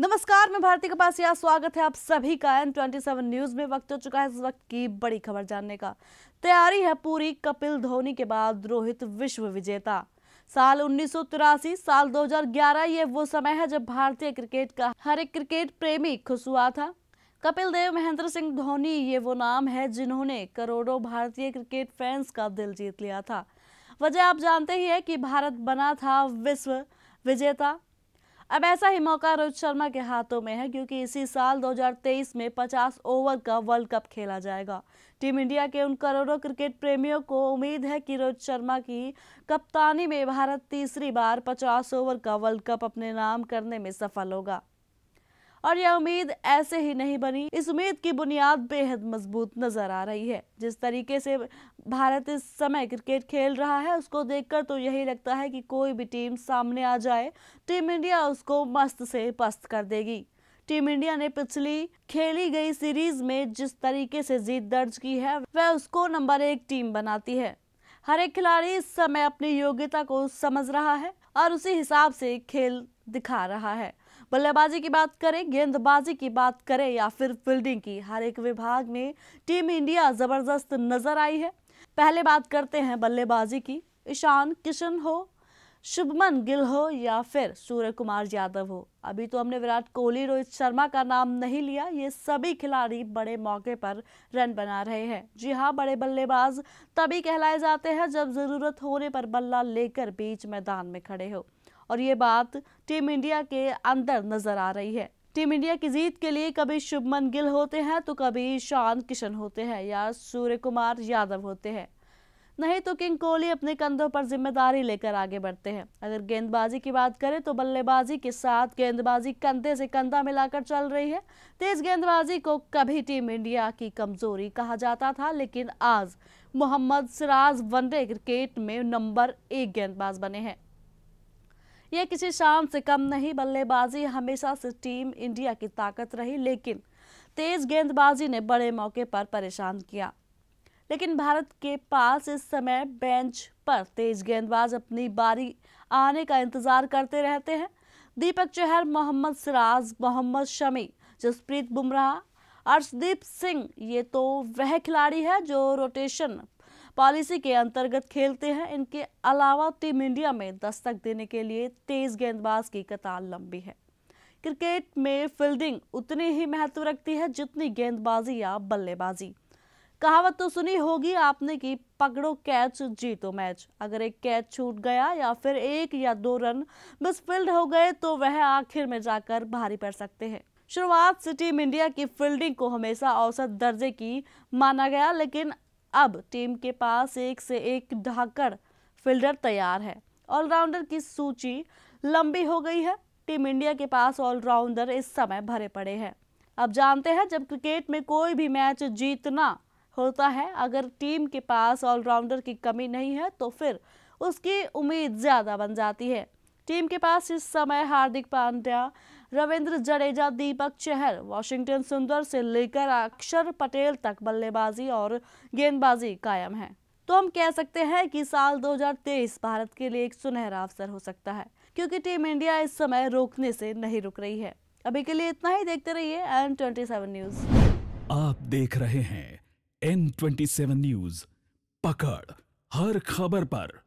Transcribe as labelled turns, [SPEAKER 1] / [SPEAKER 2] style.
[SPEAKER 1] नमस्कार मैं भारती कपासिया स्वागत है आप सभी का एन ट्वेंटी सेवन न्यूज में वक्त हो चुका है इस वक्त की बड़ी खबर जानने का तैयारी है पूरी कपिल धोनी के बाद रोहित विश्व विजेता साल उन्नीस साल 2011 ये वो समय है जब भारतीय क्रिकेट का हर एक क्रिकेट प्रेमी खुश हुआ था कपिल देव महेंद्र सिंह धोनी ये वो नाम है जिन्होंने करोड़ों भारतीय क्रिकेट फैंस का दिल जीत लिया था वजह आप जानते ही है कि भारत बना था विश्व विजेता अब ऐसा ही मौका रोहित शर्मा के हाथों में है क्योंकि इसी साल 2023 में 50 ओवर का वर्ल्ड कप खेला जाएगा टीम इंडिया के उन करोड़ों क्रिकेट प्रेमियों को उम्मीद है कि रोहित शर्मा की कप्तानी में भारत तीसरी बार 50 ओवर का वर्ल्ड कप अपने नाम करने में सफल होगा और यह उम्मीद ऐसे ही नहीं बनी इस उम्मीद की बुनियाद बेहद मजबूत नजर आ रही है जिस तरीके से भारत इस समय क्रिकेट खेल रहा है उसको देखकर तो यही लगता है कि कोई भी टीम सामने आ जाए टीम इंडिया उसको मस्त से पस्त कर देगी टीम इंडिया ने पिछली खेली गई सीरीज में जिस तरीके से जीत दर्ज की है वह उसको नंबर एक टीम बनाती है हर एक खिलाड़ी इस समय अपनी योग्यता को समझ रहा है और उसी हिसाब से खेल दिखा रहा है बल्लेबाजी की बात करें गेंदबाजी की बात करें या फिर फील्डिंग की हर एक विभाग में टीम इंडिया ज़बरदस्त नज़र आई है पहले बात करते हैं बल्लेबाजी की ईशान किशन हो शुभमन गिल हो या फिर सूर्य कुमार यादव हो अभी तो हमने विराट कोहली रोहित शर्मा का नाम नहीं लिया ये सभी खिलाड़ी बड़े मौके पर रन बना रहे हैं जी हाँ बड़े बल्लेबाज तभी कहलाए जाते हैं जब ज़रूरत होने पर बल्ला लेकर बीच मैदान में खड़े हो और ये बात टीम इंडिया के अंदर नजर आ रही है टीम इंडिया की जीत के लिए कभी शुभमन गिल होते हैं तो कभी शान किशन होते हैं या सूर्य कुमार यादव होते हैं नहीं तो किंग कोहली अपने कंधों पर जिम्मेदारी लेकर आगे बढ़ते हैं अगर गेंदबाजी की बात करें तो बल्लेबाजी के साथ गेंदबाजी कंधे से कंधा मिलाकर चल रही है तेज गेंदबाजी को कभी टीम इंडिया की कमजोरी कहा जाता था लेकिन आज मोहम्मद सिराज वनडे क्रिकेट में नंबर एक गेंदबाज बने हैं यह किसी शान से कम नहीं बल्लेबाजी हमेशा से टीम इंडिया की ताकत रही लेकिन तेज गेंदबाजी ने बड़े मौके पर परेशान किया लेकिन भारत के पास इस समय बेंच पर तेज गेंदबाज अपनी बारी आने का इंतजार करते रहते हैं दीपक चहर मोहम्मद सिराज मोहम्मद शमी जसप्रीत बुमराह अर्शदीप सिंह ये तो वह खिलाड़ी है जो रोटेशन पॉलिसी के अंतर्गत खेलते हैं इनके अलावा टीम इंडिया में दस्तक देने के लिए तेज गेंदबाज की कतार लंबी है क्रिकेट में फील्डिंग उतनी ही महत्व रखती है जितनी गेंदबाजी या बल्लेबाजी कहावत तो सुनी होगी आपने कि पकड़ो कैच जीतो मैच अगर एक कैच छूट गया या फिर एक या दो रन मिसफील्ड हो गए तो वह आखिर में जाकर भारी पड़ सकते हैं शुरुआत से टीम इंडिया की फील्डिंग को हमेशा औसत दर्जे की माना गया लेकिन अब टीम के पास एक से एक ढाकर फील्डर तैयार है ऑलराउंडर की सूची लंबी हो गई है टीम इंडिया के पास ऑलराउंडर इस समय भरे पड़े हैं अब जानते हैं जब क्रिकेट में कोई भी मैच जीतना होता है अगर टीम के पास ऑलराउंडर की कमी नहीं है तो फिर उसकी उम्मीद ज़्यादा बन जाती है टीम के पास इस समय हार्दिक पांड्या रविंद्र जडेजा दीपक चहल वॉशिंगटन सुंदर से लेकर अक्षर पटेल तक बल्लेबाजी और गेंदबाजी कायम है तो हम कह सकते हैं कि साल 2023 भारत के लिए एक सुनहरा अवसर हो सकता है क्योंकि टीम इंडिया इस समय रोकने से नहीं रुक रही है अभी के लिए इतना ही देखते रहिए एन ट्वेंटी न्यूज आप देख रहे हैं एन ट्वेंटी न्यूज पकड़ हर खबर पर